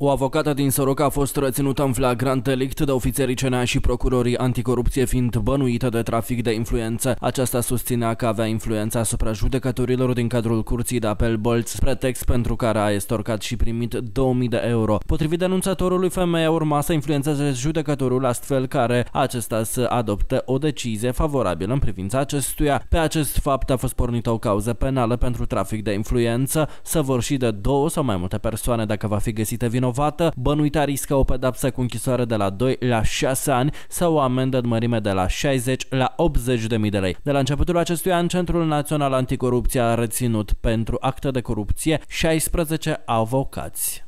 O avocată din Soroca a fost reținută în flagrant delict de ofițerii CNA și procurorii anticorupție fiind bănuită de trafic de influență. Aceasta susținea că avea influența asupra judecătorilor din cadrul curții de apel Bolț, pretext pentru care a estorcat și primit 2000 de euro. Potrivit denunțătorului, femeia urma să influențeze judecătorul astfel care acesta să adopte o decizie favorabilă în privința acestuia. Pe acest fapt a fost pornită o cauză penală pentru trafic de influență, săvârșit de două sau mai multe persoane dacă va fi găsită vinovată vinovată, bănuita riscă o pedapsă cu închisoare de la 2 la 6 ani sau o amendă în mărime de la 60 la 80 de mii de lei. De la începutul acestui an, Centrul Național Anticorupție a reținut pentru acte de corupție 16 avocați.